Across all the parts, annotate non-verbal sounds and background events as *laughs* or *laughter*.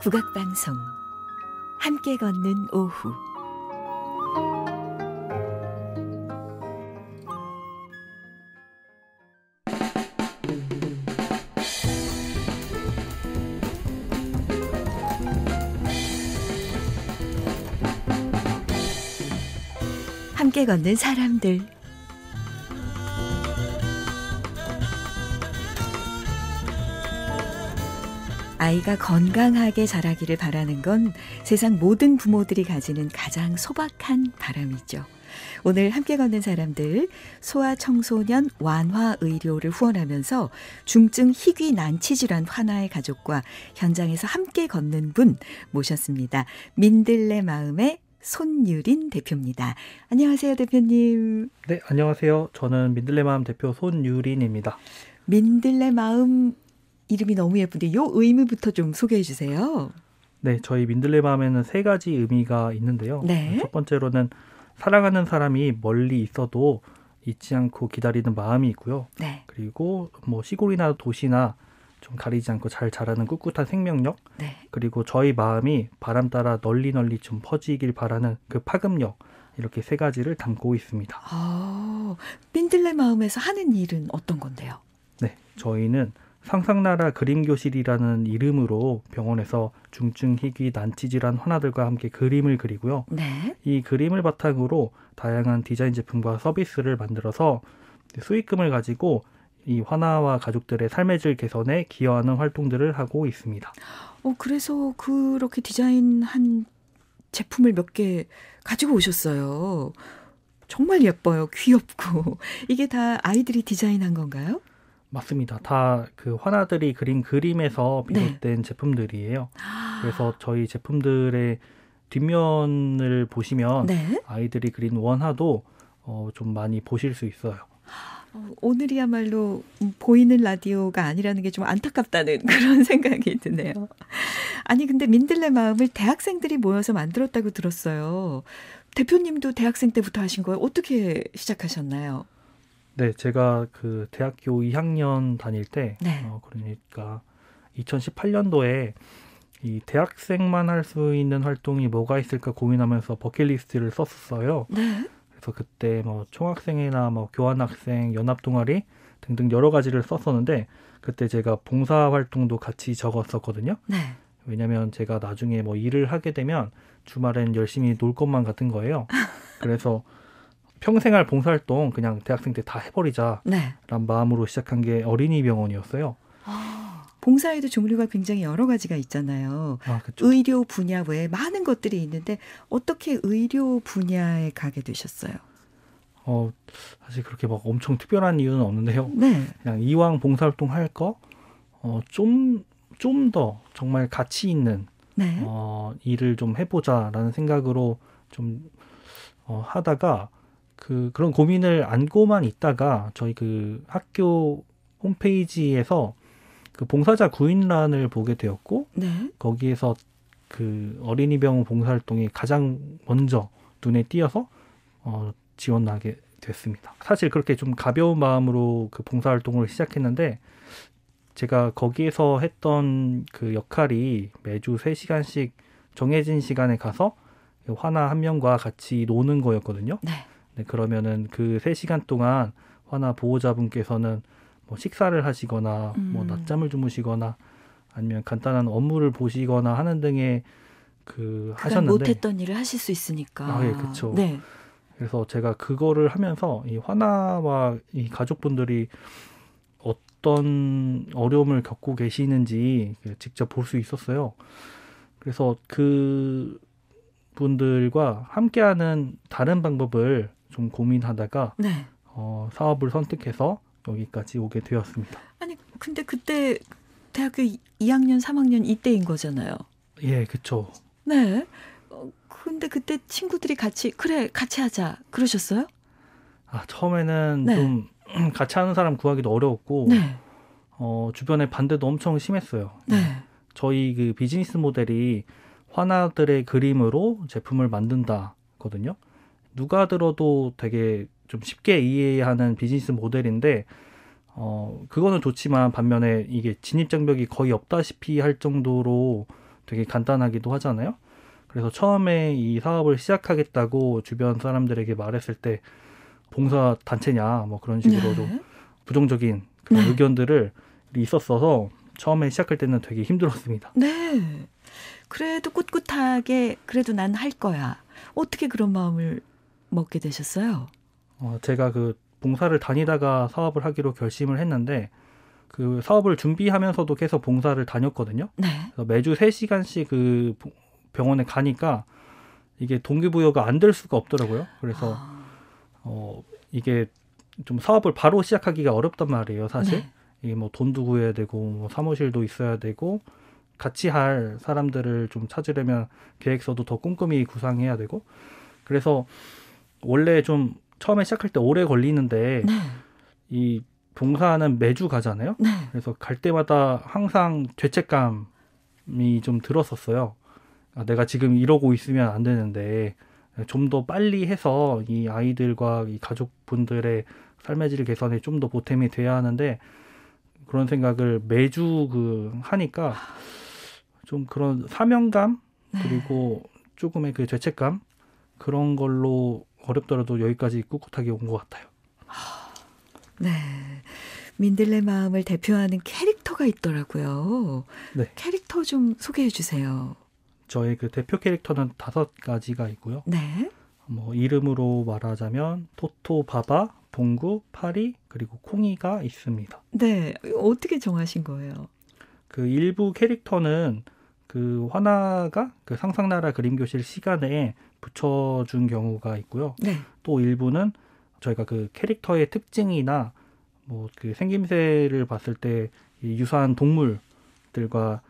국악방송 함께 걷는 오후 함께 걷는 사람들 아이가 건강하게 자라기를 바라는 건 세상 모든 부모들이 가지는 가장 소박한 바람이죠. 오늘 함께 걷는 사람들 소아 청소년 완화 의료를 후원하면서 중증 희귀 난치 질환 환아의 가족과 현장에서 함께 걷는 분 모셨습니다. 민들레 마음의 손유린 대표입니다. 안녕하세요, 대표님. 네, 안녕하세요. 저는 민들레 마음 대표 손유린입니다. 민들레 마음 이름이 너무 예쁜데 요 의미부터 좀 소개해 주세요. 네, 저희 민들레 마음에는 세 가지 의미가 있는데요. 네. 첫 번째로는 사랑하는 사람이 멀리 있어도 잊지 않고 기다리는 마음이 있고요. 네. 그리고 뭐 시골이나 도시나 좀 가리지 않고 잘 자라는 꿋꿋한 생명력 네. 그리고 저희 마음이 바람 따라 널리 널리 좀 퍼지길 바라는 그 파급력 이렇게 세 가지를 담고 있습니다. 아, 빈들레 마음에서 하는 일은 어떤 건데요? 네, 저희는 상상나라 그림교실이라는 이름으로 병원에서 중증 희귀 난치 질환 환아들과 함께 그림을 그리고요. 네. 이 그림을 바탕으로 다양한 디자인 제품과 서비스를 만들어서 수익금을 가지고 이환아와 가족들의 삶의 질 개선에 기여하는 활동들을 하고 있습니다. 어 그래서 그렇게 디자인한 제품을 몇 개 가지고 오셨어요. 정말 예뻐요. 귀엽고. 이게 다 아이들이 디자인한 건가요? 맞습니다. 다그 화나들이 그린 그림에서 네. 비롯된 네. 제품들이에요. 그래서 아. 저희 제품들의 뒷면을 보시면 네. 아이들이 그린 원화도 어, 좀 많이 보실 수 있어요. 어, 오늘이야말로 보이는 라디오가 아니라는 게 좀 안타깝다는 *laughs* 그런 생각이 드네요. 아니 근데 민들레 마음을 대학생들이 모여서 만들었다고 들었어요. 대표님도 대학생 때부터 하신 거예요? 어떻게 시작하셨나요? 네, 제가 그 대학교 2학년 다닐 때, 네. 어, 그러니까 2018년도에 이 대학생만 할 수 있는 활동이 뭐가 있을까 고민하면서 버킷리스트를 썼었어요. 네. 그래서 그때 뭐 총학생회나 뭐 교환학생, 연합동아리 등등 여러 가지를 썼었는데 그때 제가 봉사활동도 같이 적었었거든요. 네. 왜냐면 제가 나중에 뭐 일을 하게 되면 주말엔 열심히 놀 것만 같은 거예요. *laughs* 그래서 평생할 봉사활동 그냥 대학생 때 다 해버리자라는 네. 마음으로 시작한 게 어린이 병원이었어요. 아, 봉사에도 종류가 굉장히 여러 가지가 있잖아요. 아, 의료 분야 외에 많은 것들이 있는데 어떻게 의료 분야에 가게 되셨어요? 어, 사실 그렇게 막 엄청 특별한 이유는 없는데요. 네. 그냥 이왕 봉사활동 할 거, 어, 좀, 좀 더 정말 가치 있는, 네. 어, 일을 좀 해보자라는 생각으로 좀, 어, 하다가, 그 그런 고민을 안고만 있다가 저희 그 학교 홈페이지에서 그 봉사자 구인란을 보게 되었고 네. 거기에서 그 어린이 병원 봉사활동이 가장 먼저 눈에 띄어서 어, 지원하게 됐습니다. 사실 그렇게 좀 가벼운 마음으로 그 봉사활동을 시작했는데 제가 거기에서 했던 그 역할이 매주 세시간씩 정해진 시간에 가서 화나 한 명과 같이 노는 거였거든요. 네. 네, 그러면은 그 세시간 동안 화나 보호자분께서는 뭐 식사를 하시거나 뭐 음. 뭐 낮잠을 주무시거나 아니면 간단한 업무를 보시거나 하는 등의 그 하셨는데 못했던 일을 하실 수 있으니까. 아, 예, 그렇죠. 네. 그래서 제가 그거를 하면서 이 화나와 이 가족분들이 어떤 어려움을 겪고 계시는지 직접 볼 수 있었어요. 그래서 그 분들과 함께하는 다른 방법을 좀 고민하다가 네. 어, 사업을 선택해서 여기까지 오게 되었습니다. 아니 근데 그때 대학교 2학년, 3학년 이때인 거잖아요. 예, 그렇죠. 네. 어, 근데 그때 친구들이 같이 그래 같이 하자 그러셨어요? 아 처음에는 네. 좀 *clears throat* 같이 하는 사람 구하기도 어려웠고 네. 어, 주변에 반대도 엄청 심했어요. 네. 네. 저희 그 비즈니스 모델이 화나들의 그림으로 제품을 만든다거든요. 누가 들어도 되게 좀 쉽게 이해하는 비즈니스 모델인데 어 그거는 좋지만 반면에 이게 진입 장벽이 거의 없다시피 할 정도로 되게 간단하기도 하잖아요. 그래서 처음에 이 사업을 시작하겠다고 주변 사람들에게 말했을 때 봉사 단체냐 뭐 그런 식으로 좀 네. 부정적인 그런 네. 의견들을 있었어서 처음에 시작할 때는 되게 힘들었습니다. 네. 그래도 꿋꿋하게 그래도 난 할 거야. 어떻게 그런 마음을 먹게 되셨어요? 어, 제가 그 봉사를 다니다가 사업을 하기로 결심을 했는데 그 사업을 준비하면서도 계속 봉사를 다녔거든요. 네. 그래서 매주 세시간씩그 병원에 가니까 이게 동기부여가 안 될 수가 없더라고요. 그래서 아. 어 이게 좀 사업을 바로 시작하기가 어렵단 말이에요, 사실. 네. 이게 뭐 돈도 구해야 되고 뭐 사무실도 있어야 되고 같이 할 사람들을 좀 찾으려면 계획서도 더 꼼꼼히 구상해야 되고 그래서 원래 좀 처음에 시작할 때 오래 걸리는데 네. 이 봉사는 매주 가잖아요. 네. 그래서 갈 때마다 항상 죄책감이 좀 들었었어요. 아, 내가 지금 이러고 있으면 안 되는데 좀 더 빨리 해서 이 아이들과 이 가족분들의 삶의 질 개선에 좀 더 보탬이 돼야 하는데 그런 생각을 매주 그 하니까 좀 그런 사명감 네. 그리고 네. 조금의 그 죄책감 그런 걸로 어렵더라도 여기까지 꿋꿋하게 온 것 같아요. 네. 민들레 마음을 대표하는 캐릭터가 있더라고요. 네. 캐릭터 좀 소개해 주세요. 저의 그 대표 캐릭터는 다섯 가지가 있고요. 네. 뭐 이름으로 말하자면 토토, 바바, 봉구, 파리, 그리고 콩이가 있습니다. 네. 어떻게 정하신 거예요? 그 일부 캐릭터는 그 화나가 그 상상나라 그림교실 시간에 붙여준 경우가 있고요. 네. 또 일부는 저희가 그 캐릭터의 특징이나 뭐 그 생김새를 봤을 때 유사한 동물들과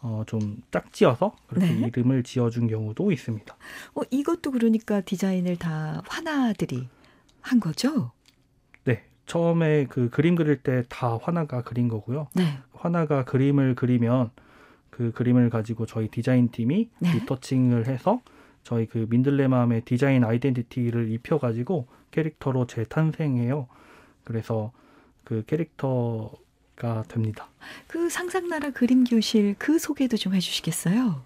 어, 좀 짝지어서 그렇게 네. 이름을 지어준 경우도 있습니다. 어, 이것도 그러니까 디자인을 다 화나들이 한 거죠? 네. 처음에 그 그림 그릴 때 다 화나가 그린 거고요. 네. 화나가 그림을 그리면 그 그림을 가지고 저희 디자인 팀이 네. 리터칭을 해서 저희 그 민들레맘의 디자인 아이덴티티를 입혀가지고 캐릭터로 재탄생해요. 그래서 그 캐릭터가 됩니다. 그 상상나라 그림 교실 그 소개도 좀 해주시겠어요?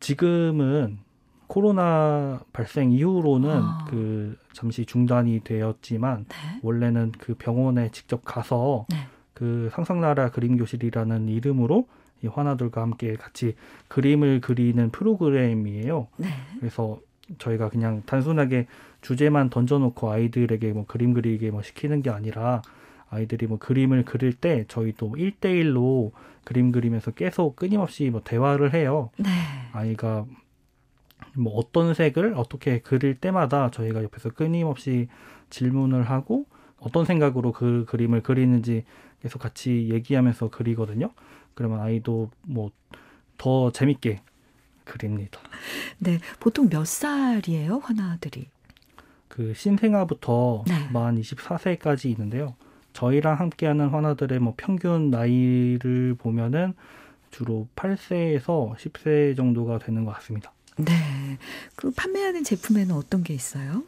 지금은 코로나 발생 이후로는 아. 그 잠시 중단이 되었지만 네? 원래는 그 병원에 직접 가서 네. 그 상상나라 그림 교실이라는 이름으로 이 화나들과 함께 같이 그림을 그리는 프로그램이에요. 네. 그래서 저희가 그냥 단순하게 주제만 던져놓고 아이들에게 뭐 그림 그리게 뭐 시키는 게 아니라 아이들이 뭐 그림을 그릴 때 저희도 1대1로 그림 그리면서 계속 끊임없이 뭐 대화를 해요. 네. 아이가 뭐 어떤 색을 어떻게 그릴 때마다 저희가 옆에서 끊임없이 질문을 하고 어떤 생각으로 그 그림을 그리는지 계속 같이 얘기하면서 그리거든요. 그러면 아이도 뭐 더 재밌게 그립니다. 네, 보통 몇 살이에요, 화나들이? 그 신생아부터 네. 만 24세까지 있는데요. 저희랑 함께하는 화나들의 뭐 평균 나이를 보면은 주로 8세에서 10세 정도가 되는 것 같습니다. 네. 그 판매하는 제품에는 어떤 게 있어요?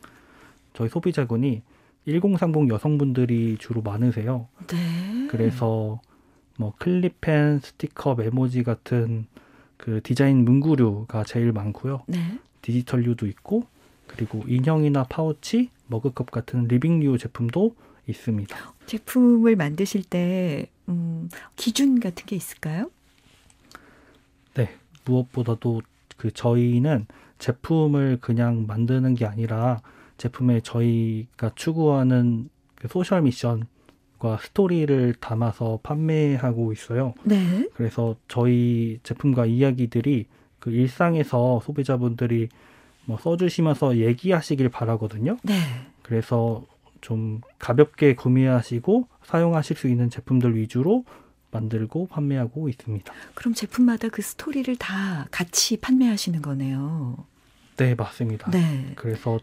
저희 소비자군이 1030 여성분들이 주로 많으세요. 네. 그래서 뭐 클립펜, 스티커, 메모지 같은 그 디자인 문구류가 제일 많고요. 네. 디지털류도 있고 그리고 인형이나 파우치, 머그컵 같은 리빙류 제품도 있습니다. 제품을 만드실 때 음, 기준 같은 게 있을까요? 네, 무엇보다도 그 저희는 제품을 그냥 만드는 게 아니라 제품에 저희가 추구하는 그 소셜 미션 과 스토리를 담아서 판매하고 있어요. 네. 그래서 저희 제품과 이야기들이 그 일상에서 소비자분들이 뭐 써주시면서 얘기하시길 바라거든요. 네. 그래서 좀 가볍게 구매하시고 사용하실 수 있는 제품들 위주로 만들고 판매하고 있습니다. 그럼 제품마다 그 스토리를 다 같이 판매하시는 거네요. 네, 맞습니다. 네. 그래서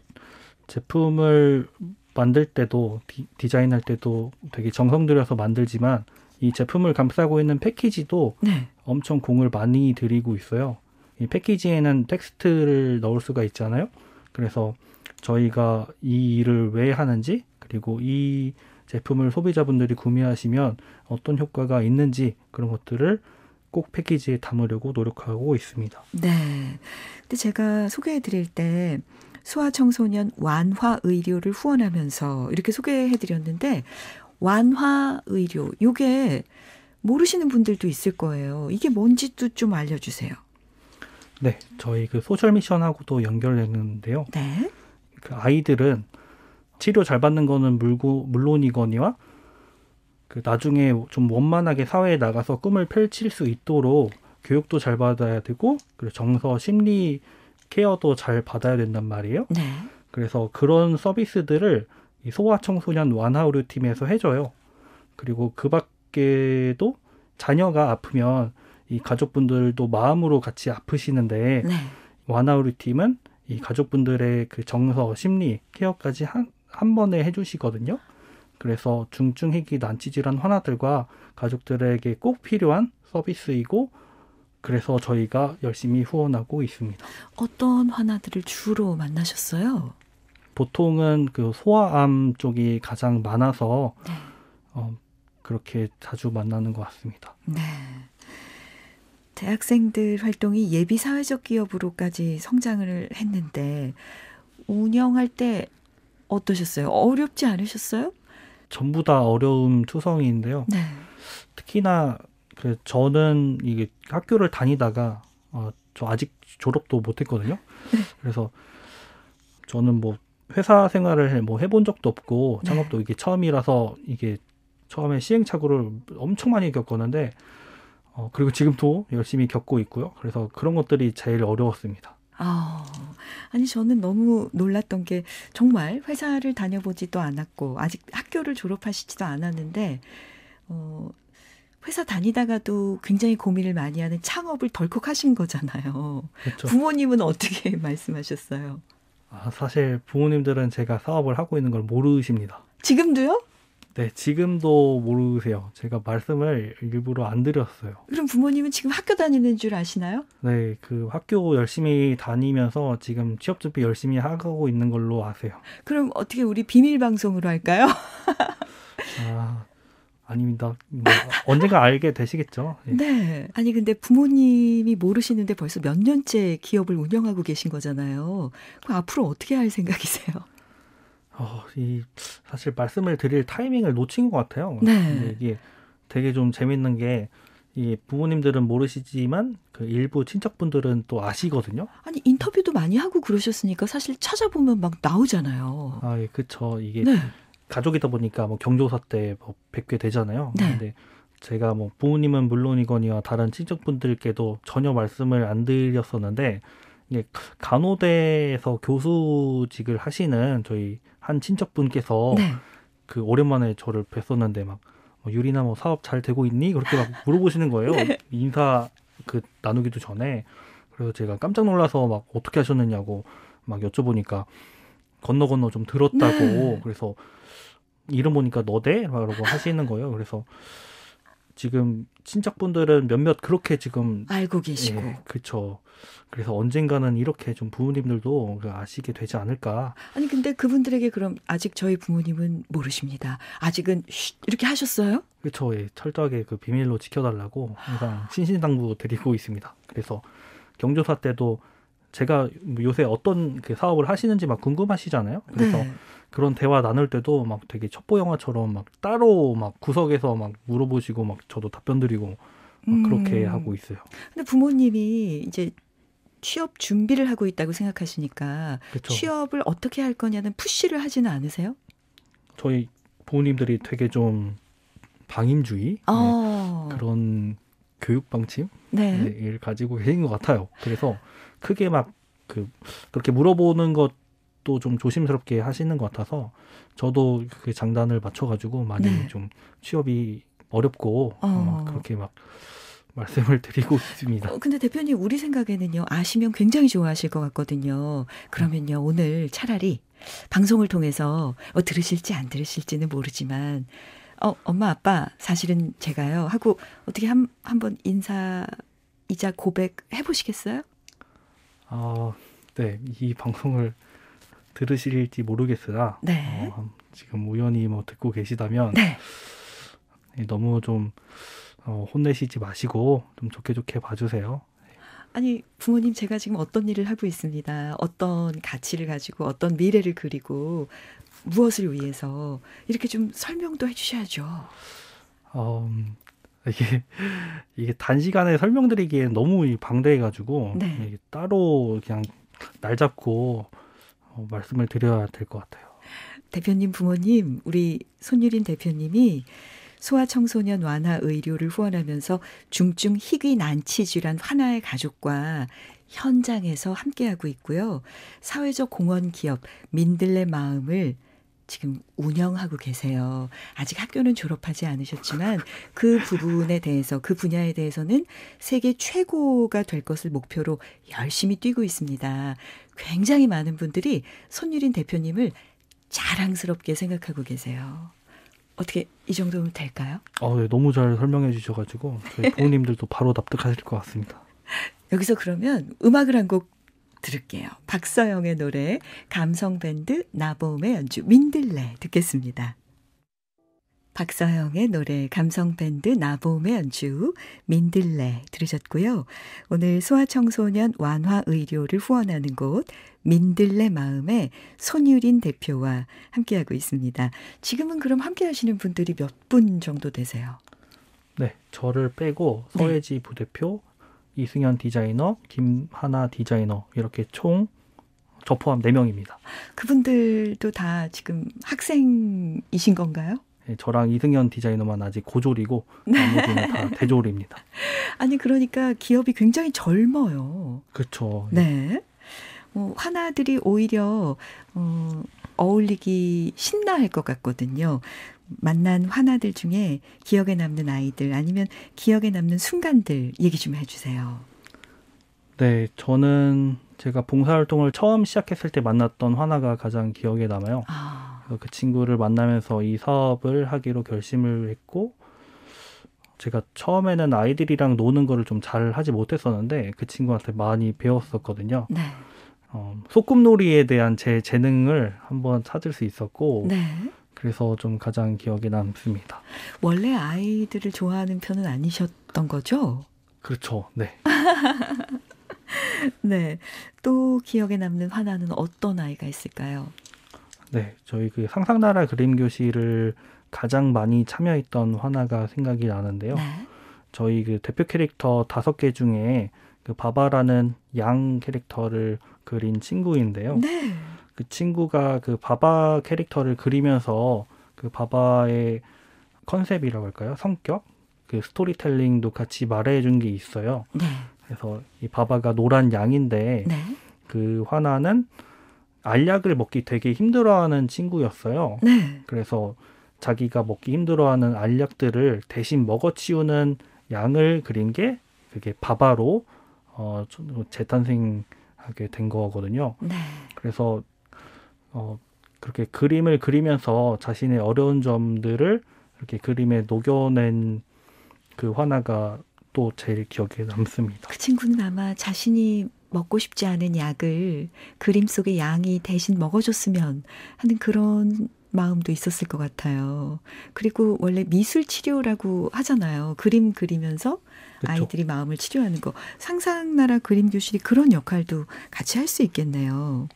제품을 만들 때도 디, 자인할 때도 되게 정성 들여서 만들지만 이 제품을 감싸고 있는 패키지도 네. 엄청 공을 많이 들이고 있어요. 이 패키지에는 텍스트를 넣을 수가 있잖아요. 그래서 저희가 이 일을 왜 하는지 그리고 이 제품을 소비자분들이 구매하시면 어떤 효과가 있는지 그런 것들을 꼭 패키지에 담으려고 노력하고 있습니다. 네. 근데 제가 소개해 드릴 때 소아청소년 완화 의료를 후원하면서 이렇게 소개해 드렸는데 완화 의료 요게 모르시는 분들도 있을 거예요. 이게 뭔지도 좀 알려 주세요. 네, 저희 그 소셜 미션하고도 연결했는데요 네. 그 아이들은 치료 잘 받는 거는 물고 물론이거니와 그 나중에 좀 원만하게 사회에 나가서 꿈을 펼칠 수 있도록 교육도 잘 받아야 되고 그리고 정서 심리 케어도 잘 받아야 된단 말이에요. 네. 그래서 그런 서비스들을 이 소아청소년 완화 의료팀에서 해줘요. 그리고 그 밖에도 자녀가 아프면 이 가족분들도 마음으로 같이 아프시는데 네. 완화 의료팀은 이 가족분들의 그 정서, 심리 케어까지 한, 한 번에 해주시거든요. 그래서 중증 희귀 난치질환 환아들과 가족들에게 꼭 필요한 서비스이고 그래서 저희가 열심히 후원하고 있습니다. 어떤 환아들을 주로 만나셨어요? 보통은 그 소아암 쪽이 가장 많아서 네. 어, 그렇게 자주 만나는 것 같습니다. 네. 대학생들 활동이 예비 사회적 기업으로까지 성장을 했는데 운영할 때 어떠셨어요? 어렵지 않으셨어요? 전부 다 어려움 투성이인데요. 네. 특히나 그래서 저는 이게 학교를 다니다가 어, 저 아직 졸업도 못했거든요. 그래서 저는 뭐 회사 생활을 뭐 해본 적도 없고 네. 창업도 이게 처음이라서 이게 처음에 시행착오를 엄청 많이 겪었는데 어, 그리고 지금도 열심히 겪고 있고요. 그래서 그런 것들이 제일 어려웠습니다. 아, 아니 저는 너무 놀랐던 게 정말 회사를 다녀보지도 않았고 아직 학교를 졸업하시지도 않았는데 어, 회사 다니다가도 굉장히 고민을 많이 하는 창업을 덜컥 하신 거잖아요. 그렇죠. 부모님은 어떻게 *laughs* 말씀하셨어요? 아, 사실 부모님들은 제가 사업을 하고 있는 걸 모르십니다. 지금도요? 네, 지금도 모르세요. 제가 말씀을 일부러 안 드렸어요. 그럼 부모님은 지금 학교 다니는 줄 아시나요? 네, 그 학교 열심히 다니면서 지금 취업 준비 열심히 하고 있는 걸로 아세요. 그럼 어떻게 우리 비밀 방송으로 할까요? *laughs* 아, 아닙니다. 뭐 언젠가 알게 되시겠죠. 예. 네. 아니 근데 부모님이 모르시는데 벌써 몇 년째 기업을 운영하고 계신 거잖아요. 그럼 앞으로 어떻게 할 생각이세요? 어, 이 사실 말씀을 드릴 타이밍을 놓친 것 같아요. 네. 이게 되게 좀 재밌는 게. 이 부모님들은 모르시지만 그 일부 친척분들은 또 아시거든요. 아니 인터뷰도 많이 하고 그러셨으니까 사실 찾아보면 막 나오잖아요. 아, 예, 그쵸. 이게 네. 가족이다 보니까 뭐 경조사 때뭐 뵙게 되잖아요. 네. 근데 제가 뭐 부모님은 물론이거니와 다른 친척분들께도 전혀 말씀을 안 드렸었는데 이게 간호대에서 교수직을 하시는 저희 한 친척분께서 네. 그 오랜만에 저를 뵀었는데 막뭐 유리나 뭐 사업 잘 되고 있니? 그렇게 막 물어보시는 거예요. 네. 인사 그 나누기도 전에 그래서 제가 깜짝 놀라서 막 어떻게 하셨느냐고 막 여쭤보니까 건너 건너 좀 들었다고 네. 그래서 이름 보니까 너대? 막 이러고 하시는 거예요. 그래서 지금 친척분들은 몇몇 그렇게 지금 알고 계시고 예, 그렇죠. 그래서 언젠가는 이렇게 좀 부모님들도 아시게 되지 않을까. 아니 근데 그분들에게 그럼 아직 저희 부모님은 모르십니다. 아직은 이렇게 하셨어요? 그렇죠. 예, 철저하게 그 비밀로 지켜달라고 항상 신신당부 드리고 있습니다. 그래서 경조사 때도 제가 뭐 요새 어떤 그 사업을 하시는지 막 궁금하시잖아요. 그래서 네. 그런 대화 나눌 때도 막 되게 첩보 영화처럼 막 따로 막 구석에서 막 물어보시고 막 저도 답변 드리고 음. 그렇게 하고 있어요. 근데 부모님이 이제 취업 준비를 하고 있다고 생각하시니까 그쵸. 취업을 어떻게 할 거냐는 푸시를 하지는 않으세요? 저희 부모님들이 되게 좀 방임주의 어. 네, 그런 교육 방침을 네. 네 가지고 계신 것 같아요. 그래서 크게 막그 그렇게 물어보는 것도 좀 조심스럽게 하시는 것 같아서 저도 그 장단을 맞춰가지고 많이 네. 좀 취업이 어렵고 어. 막 그렇게 막 말씀을 드리고 어, 있습니다. 어, 근데 대표님 우리 생각에는요 아시면 굉장히 좋아하실 것 같거든요. 그러면요 오늘 차라리 방송을 통해서 어, 들으실지 안 들으실지는 모르지만 어 엄마 아빠 사실은 제가요 하고 어떻게 한 한 번 인사이자 고백 해보시겠어요? 어, 네, 이 방송을 들으실지 모르겠으나 네. 어, 지금 우연히 뭐 듣고 계시다면 네. 예, 너무 좀 어, 혼내시지 마시고 좀 좋게 좋게 봐주세요. 아니 부모님 제가 지금 어떤 일을 하고 있습니다. 어떤 가치를 가지고 어떤 미래를 그리고 무엇을 위해서 이렇게 좀 설명도 해주셔야죠. 어, *laughs* 이게 이게 단시간에 설명드리기에 너무 방대해가지고 네. 따로 그냥 날 잡고 어, 말씀을 드려야 될 것 같아요. 대표님 부모님 우리 손유린 대표님이 소아청소년 완화 의료를 후원하면서 중증 희귀 난치 질환 환아의 가족과 현장에서 함께하고 있고요. 사회적 공헌 기업 민들레 마음을 지금 운영하고 계세요. 아직 학교는 졸업하지 않으셨지만 그 부분에 대해서 그 분야에 대해서는 세계 최고가 될 것을 목표로 열심히 뛰고 있습니다. 굉장히 많은 분들이 손유린 대표님을 자랑스럽게 생각하고 계세요. 어떻게 이 정도면 될까요? 어, 네, 너무 잘 설명해 주셔가지고 저희 부모님들도 바로 납득하실 것 같습니다. 여기서 그러면 음악을 한곡 들을게요. 박서영의 노래, 감성밴드 나봄의 연주, 민들레 듣겠습니다. 박서영의 노래 감성밴드 나봄의 연주 민들레 들으셨고요. 오늘 소아청소년 완화의료를 후원하는 곳 민들레 마음의 손유린 대표와 함께하고 있습니다. 지금은 그럼 함께하시는 분들이 몇 분 정도 되세요? 네, 저를 빼고 서혜지 네. 부대표, 이승현 디자이너, 김하나 디자이너 이렇게 총 저 포함 4명입니다. 그분들도 다 지금 학생이신 건가요? 네, 저랑 이승현 디자이너만 아직 고졸이고 네. 나머지는 다 대졸입니다. *laughs* 아니 그러니까 기업이 굉장히 젊어요. 그렇죠. 네. 어, 화나들이 오히려 어, 어울리기 신나할 것 같거든요. 만난 화나들 중에 기억에 남는 아이들 아니면 기억에 남는 순간들 얘기 좀 해주세요. 네, 저는 제가 봉사활동을 처음 시작했을 때 만났던 화가 가장 기억에 남아요. 아. 그 친구를 만나면서 이 사업을 하기로 결심을 했고, 제가 처음에는 아이들이랑 노는 거를 좀잘 하지 못했었는데, 그 친구한테 많이 배웠었거든요. 네. 어, 소꿉놀이에 대한 제 재능을 한번 찾을 수 있었고 네. 그래서 좀 가장 기억에 남습니다. 원래 아이들을 좋아하는 편은 아니셨던 거죠? 그렇죠. 네. *laughs* 네. 또 기억에 남는 화나는 어떤 아이가 있을까요? 네. 저희 그 상상나라 그림 교실을 가장 많이 참여했던 화나가 생각이 나는데요. 네. 저희 그 대표 캐릭터 다섯 개 중에 그 바바라는 양 캐릭터를 그린 친구인데요. 네. 그 친구가 그 바바 캐릭터를 그리면서 그 바바의 컨셉이라고 할까요? 성격? 그 스토리텔링도 같이 말해준 게 있어요. 네. 그래서 이 바바가 노란 양인데 네. 그 화나는 알약을 먹기 되게 힘들어하는 친구였어요. 네. 그래서 자기가 먹기 힘들어하는 알약들을 대신 먹어치우는 양을 그린 게 그게 바바로 어, 재탄생하게 된 거거든요. 네. 그래서 어, 그렇게 그림을 그리면서 자신의 어려운 점들을 이렇게 그림에 녹여낸 그 화나가 또 제일 기억에 남습니다. 그 친구는 아마 자신이 먹고 싶지 않은 약을 그림 속의 양이 대신 먹어줬으면 하는 그런 마음도 있었을 것 같아요. 그리고 원래 미술 치료라고 하잖아요. 그림 그리면서 그쵸. 아이들이 마음을 치료하는 거. 상상나라 그림 교실이 그런 역할도 같이 할 수 있겠네요.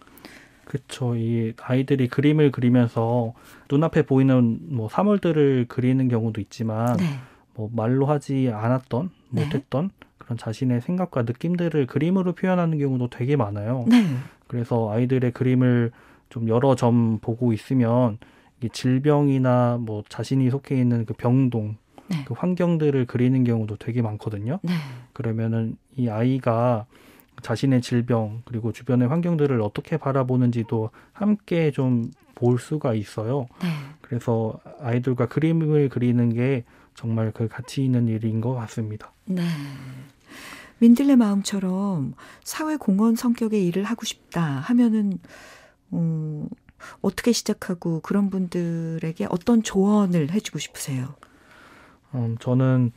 그쵸. 이 아이들이 그림을 그리면서 눈앞에 보이는 뭐 사물들을 그리는 경우도 있지만 네. 뭐 말로 하지 않았던 네. 못했던 그런 자신의 생각과 느낌들을 그림으로 표현하는 경우도 되게 많아요. 네. 그래서 아이들의 그림을 좀 여러 점 보고 있으면 이게 질병이나 뭐 자신이 속해 있는 그 병동 네. 그 환경들을 그리는 경우도 되게 많거든요. 네. 그러면은 이 아이가 자신의 질병 그리고 주변의 환경들을 어떻게 바라보는지도 함께 좀 볼 수가 있어요. 네. 그래서 아이들과 그림을 그리는 게 정말 그 가치 있는 일인 것 같습니다. 네. 민들레 마음처럼 사회 공헌 성격의 일을 하고 싶다 하면은 음, 어떻게 시작하고 그런 분들에게 어떤 조언을 해주고 싶으세요? 음, 저는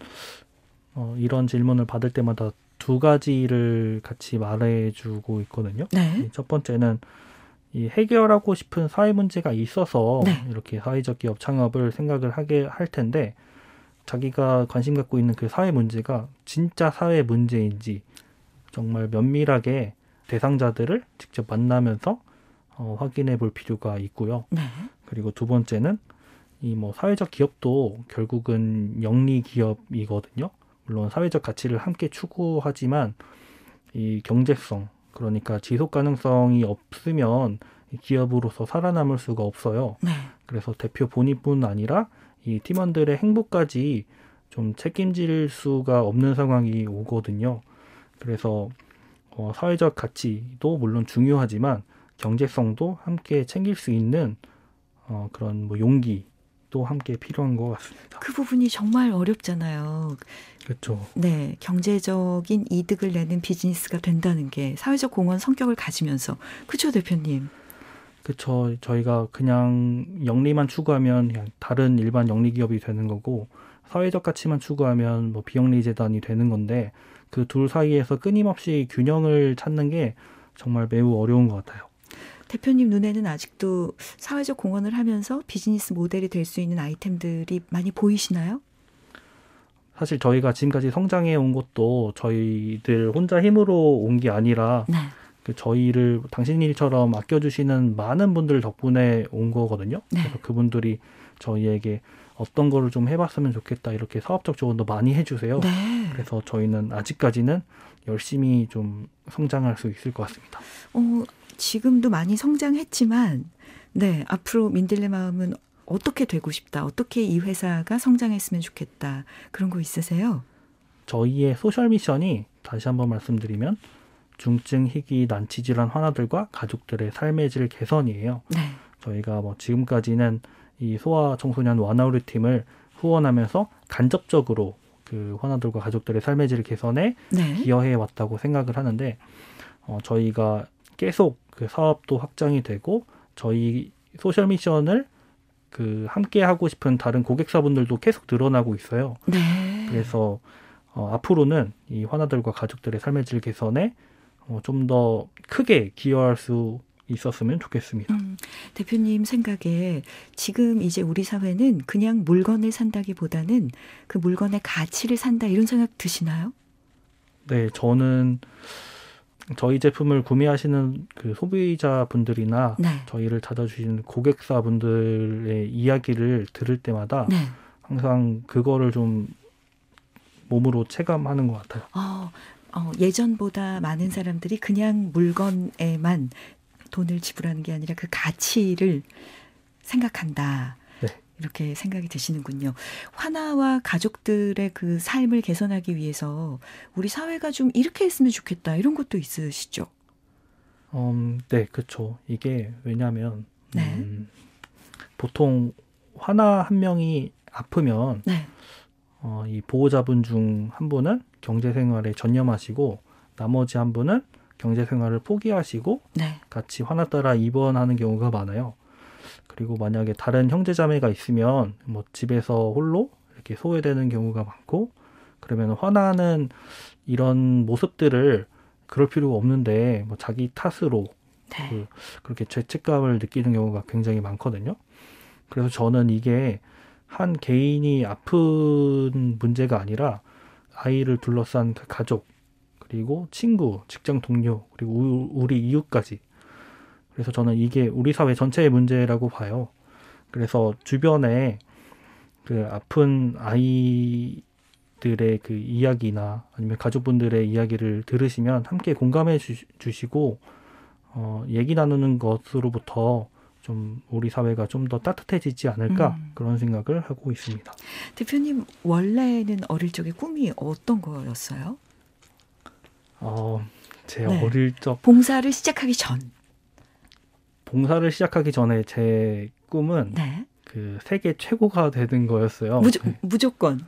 어, 이런 질문을 받을 때마다 두 가지를 같이 말해주고 있거든요. 네. 첫 번째는 이 해결하고 싶은 사회 문제가 있어서 네. 이렇게 사회적 기업 창업을 생각을 하게 할 텐데 자기가 관심 갖고 있는 그 사회 문제가 진짜 사회 문제인지 정말 면밀하게 대상자들을 직접 만나면서 어, 확인해 볼 필요가 있고요. 네. 그리고 두 번째는 이 뭐 사회적 기업도 결국은 영리 기업이거든요. 물론 사회적 가치를 함께 추구하지만 이 경제성 그러니까 지속 가능성이 없으면 기업으로서 살아남을 수가 없어요. 네. 그래서 대표 본인뿐 아니라 이 팀원들의 행복까지 좀 책임질 수가 없는 상황이 오거든요. 그래서 어, 사회적 가치도 물론 중요하지만 경제성도 함께 챙길 수 있는 어, 그런 뭐 용기 도 함께 필요한 것 같습니다. 그 부분이 정말 어렵잖아요. 그렇죠. 네, 경제적인 이득을 내는 비즈니스가 된다는 게 사회적 공헌 성격을 가지면서 그렇죠, 대표님. 그렇죠. 저희가 그냥 영리만 추구하면 그냥 다른 일반 영리 기업이 되는 거고 사회적 가치만 추구하면 뭐 비영리 재단이 되는 건데 그 둘 사이에서 끊임없이 균형을 찾는 게 정말 매우 어려운 것 같아요. 대표님 눈에는 아직도 사회적 공헌을 하면서 비즈니스 모델이 될 수 있는 아이템들이 많이 보이시나요? 사실 저희가 지금까지 성장해 온 것도 저희들 혼자 힘으로 온 게 아니라 네. 그 저희를 당신 일처럼 아껴주시는 많은 분들 덕분에 온 거거든요. 네. 그래서 그분들이 저희에게 어떤 거를 좀 해봤으면 좋겠다 이렇게 사업적 조언도 많이 해주세요. 네. 그래서 저희는 아직까지는 열심히 좀 성장할 수 있을 것 같습니다. 어, 지금도 많이 성장했지만, 네, 앞으로 민들레 마음은 어떻게 되고 싶다, 어떻게 이 회사가 성장했으면 좋겠다, 그런 거 있으세요? 저희의 소셜 미션이 다시 한번 말씀드리면 중증, 희귀, 난치 질환 환자들과 가족들의 삶의 질 개선이에요. 네. 저희가 뭐 지금까지는 이 소아 청소년 와나우리 팀을 후원하면서 간접적으로 그환아들과 가족들의 삶의 질 개선에 네. 기여해 왔다고 생각을 하는데 어, 저희가 계속 그 사업도 확장이 되고 저희 소셜 미션을 그 함께 하고 싶은 다른 고객사분들도 계속 늘어나고 있어요. 네. 그래서 어, 앞으로는 이환아들과 가족들의 삶의 질 개선에 어, 좀 더 크게 기여할 수 있었으면 좋겠습니다. 음, 대표님 생각에 지금 이제 우리 사회는 그냥 물건을 산다기보다는 그 물건의 가치를 산다 이런 생각 드시나요? 네, 저는 저희 제품을 구매하시는 그 소비자 분들이나 네. 저희를 찾아주시는 고객사 분들의 이야기를 들을 때마다 네. 항상 그거를 좀 몸으로 체감하는 것 같아요. 어. 어, 예전보다 많은 사람들이 그냥 물건에만 돈을 지불하는 게 아니라 그 가치를 생각한다. 네. 이렇게 생각이 드시는군요. 화나와 가족들의 그 삶을 개선하기 위해서 우리 사회가 좀 이렇게 했으면 좋겠다 이런 것도 있으시죠? 음, 네, 그렇죠. 이게 왜냐하면 네. 음, 보통 화나 한 명이 아프면 네. 어, 이 보호자분 중 한 분은 경제 생활에 전념하시고 나머지 한 분은 경제 생활을 포기하시고 네. 같이 화났 따라 입원하는 경우가 많아요. 그리고 만약에 다른 형제자매가 있으면 뭐 집에서 홀로 이렇게 소외되는 경우가 많고 그러면 화나는 이런 모습들을 그럴 필요가 없는데 뭐 자기 탓으로 네. 그, 그렇게 죄책감을 느끼는 경우가 굉장히 많거든요. 그래서 저는 이게 한 개인이 아픈 문제가 아니라 아이를 둘러싼 그 가족 그리고 친구, 직장 동료, 그리고 우리 이웃까지. 그래서 저는 이게 우리 사회 전체의 문제라고 봐요. 그래서 주변에 그 아픈 아이들의 그 이야기나 아니면 가족분들의 이야기를 들으시면 함께 공감해 주시고 어, 얘기 나누는 것으로부터 좀 우리 사회가 좀 더 따뜻해지지 않을까 음. 그런 생각을 하고 있습니다. 대표님 원래는 어릴 적에 꿈이 어떤 거였어요? 어, 제 네. 어릴 적 봉사를 시작하기 전 봉사를 시작하기 전에 제 꿈은 네. 그 세계 최고가 되는 거였어요. 무조, 네. 무조건.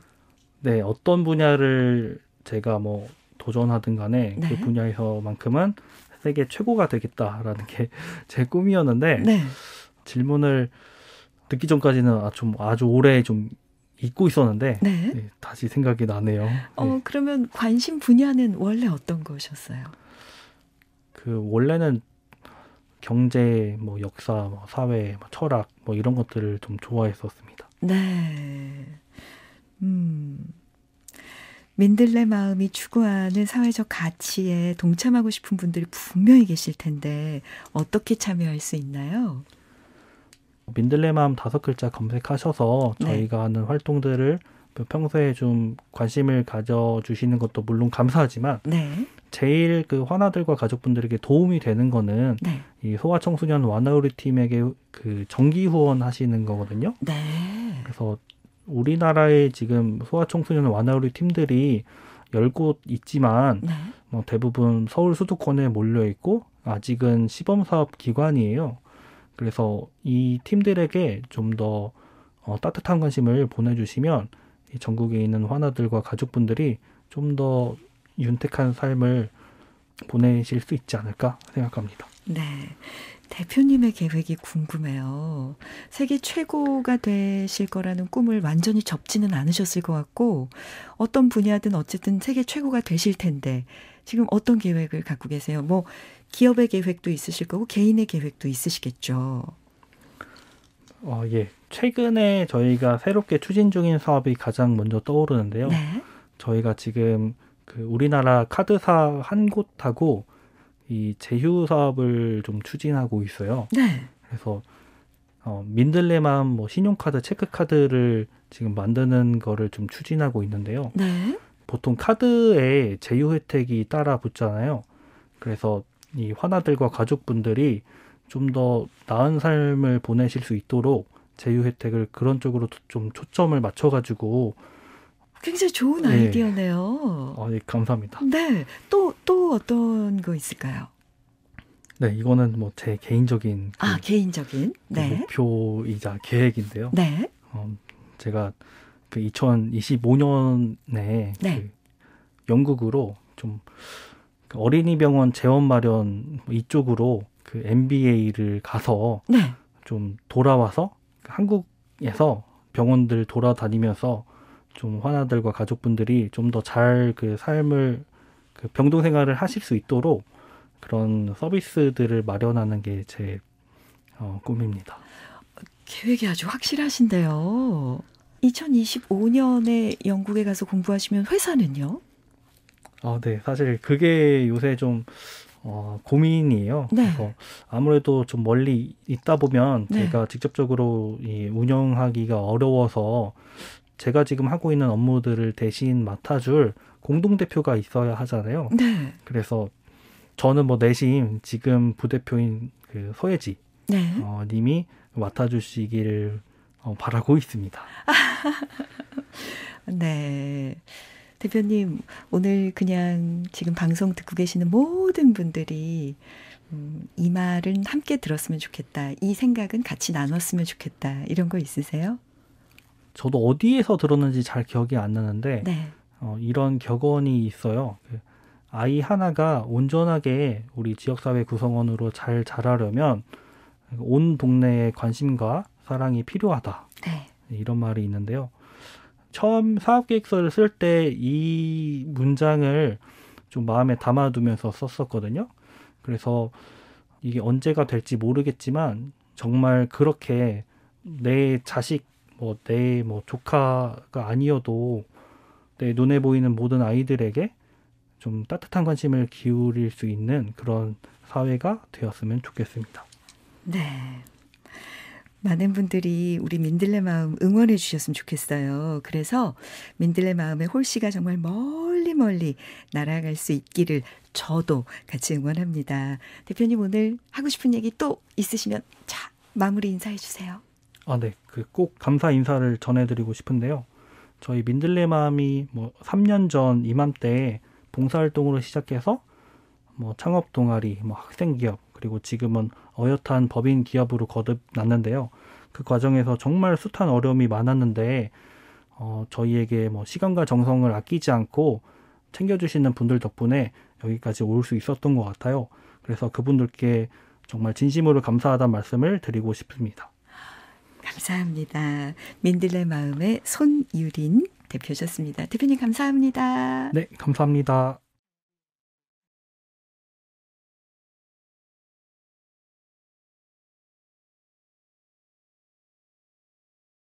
네, 어떤 분야를 제가 뭐 도전하든 간에 그 네. 그 분야에서만큼은 세계 최고가 되겠다라는 게 제 *laughs* 꿈이었는데 네. 질문을 듣기 전까지는 아, 좀 아주 오래 좀 잊고 있었는데 네. 네, 다시 생각이 나네요. 어 네. 그러면 관심 분야는 원래 어떤 거셨어요? 그 원래는 경제, 뭐 역사, 뭐 사회, 뭐 철학 뭐 이런 것들을 좀 좋아했었습니다. 네. 음. 민들레 마음이 추구하는 사회적 가치에 동참하고 싶은 분들이 분명히 계실 텐데 어떻게 참여할 수 있나요? 민들레 마음 다섯 글자 검색하셔서 네. 저희가 네. 하는 활동들을 평소에 좀 관심을 가져주시는 것도 물론 감사하지만 네. 제일 그 화나들과 가족분들에게 도움이 되는 거는 네. 이 소아청소년 완화우리 팀에게 그 정기 후원하시는 거거든요. 네. 그래서 우리나라에 지금 소아청소년 완화우리 팀들이 열 곳 있지만 네. 뭐 대부분 서울 수도권에 몰려 있고 아직은 시범 사업 기관이에요. 그래서 이 팀들에게 좀더 어, 따뜻한 관심을 보내주시면 이 전국에 있는 환아들과 가족분들이 좀 더 윤택한 삶을 보내실 수 있지 않을까 생각합니다. 네. 대표님의 계획이 궁금해요. 세계 최고가 되실 거라는 꿈을 완전히 접지는 않으셨을 것 같고, 어떤 분야든 어쨌든 세계 최고가 되실 텐데, 지금 어떤 계획을 갖고 계세요? 뭐, 기업의 계획도 있으실 거고 개인의 계획도 있으시겠죠. 어, 예. 최근에 저희가 새롭게 추진 중인 사업이 가장 먼저 떠오르는데요. 네. 저희가 지금 그 우리나라 카드사 한 곳하고 이 제휴 사업을 좀 추진하고 있어요. 네. 그래서 어, 민들레맘 뭐 신용카드, 체크카드를 지금 만드는 거를 좀 추진하고 있는데요. 네. 보통 카드에 제휴 혜택이 따라 붙잖아요. 그래서 이 화나들과 가족분들이 좀 더 나은 삶을 보내실 수 있도록 제휴 혜택을 그런 쪽으로 좀 초점을 맞춰가지고 굉장히 좋은 예. 아이디어네요. 네. 아, 예, 감사합니다. 네, 또또 또 어떤 거 있을까요? 네, 이거는 뭐 제 개인적인 그, 아 개인적인 그 네. 목표이자 계획인데요. 네, 어, 제가 그 2025년에 네. 그 영국으로 좀 어린이 병원 재원 마련 이쪽으로 그 MBA를 가서 네. 좀 돌아와서 한국에서 병원들 돌아다니면서 좀 환아들과 가족분들이 좀 더 잘 그 삶을 그 병동 생활을 하실 수 있도록 그런 서비스들을 마련하는 게 제 어, 꿈입니다. 계획이 아주 확실하신데요. 2025년에 영국에 가서 공부하시면 회사는요? 아, 네. 사실 그게 요새 좀 어, 고민이에요. 네. 그래서 아무래도 좀 멀리 있다 보면 네. 제가 직접적으로 이 운영하기가 어려워서 제가 지금 하고 있는 업무들을 대신 맡아줄 공동 대표가 있어야 하잖아요. 네. 그래서 저는 뭐 내심 지금 부대표인 그 서예지 네. 어, 님이 맡아주시기를 어, 바라고 있습니다. *laughs* 네. 대표님, 오늘 그냥 지금 방송 듣고 계시는 모든 분들이 음, 이 말은 함께 들었으면 좋겠다. 이 생각은 같이 나눴으면 좋겠다. 이런 거 있으세요? 저도 어디에서 들었는지 잘 기억이 안 나는데 네. 어, 이런 격언이 있어요. 그 아이 하나가 온전하게 우리 지역사회 구성원으로 잘 자라려면 온 동네의 관심과 사랑이 필요하다. 네. 이런 말이 있는데요. 처음 사업계획서를 쓸 때 이 문장을 좀 마음에 담아두면서 썼었거든요. 그래서 이게 언제가 될지 모르겠지만 정말 그렇게 내 자식 뭐 내뭐 조카가 아니어도 내 눈에 보이는 모든 아이들에게 좀 따뜻한 관심을 기울일 수 있는 그런 사회가 되었으면 좋겠습니다. 네. 많은 분들이 우리 민들레 마음 응원해 주셨으면 좋겠어요. 그래서 민들레 마음의 홀씨가 정말 멀리 멀리 날아갈 수 있기를 저도 같이 응원합니다. 대표님 오늘 하고 싶은 얘기 또 있으시면 자 마무리 인사해 주세요. 아 네, 그 꼭 감사 인사를 전해드리고 싶은데요. 저희 민들레 마음이 뭐 3년 전 이맘때 봉사활동으로 시작해서 뭐 창업 동아리, 뭐 학생 기업 그리고 지금은 어엿한 법인 기업으로 거듭났는데요. 그 과정에서 정말 숱한 어려움이 많았는데 어, 저희에게 뭐 시간과 정성을 아끼지 않고 챙겨주시는 분들 덕분에 여기까지 올 수 있었던 것 같아요. 그래서 그분들께 정말 진심으로 감사하다는 말씀을 드리고 싶습니다. 감사합니다. 민들레 마음의 손유린 대표셨습니다. 대표님 감사합니다. 네, 감사합니다.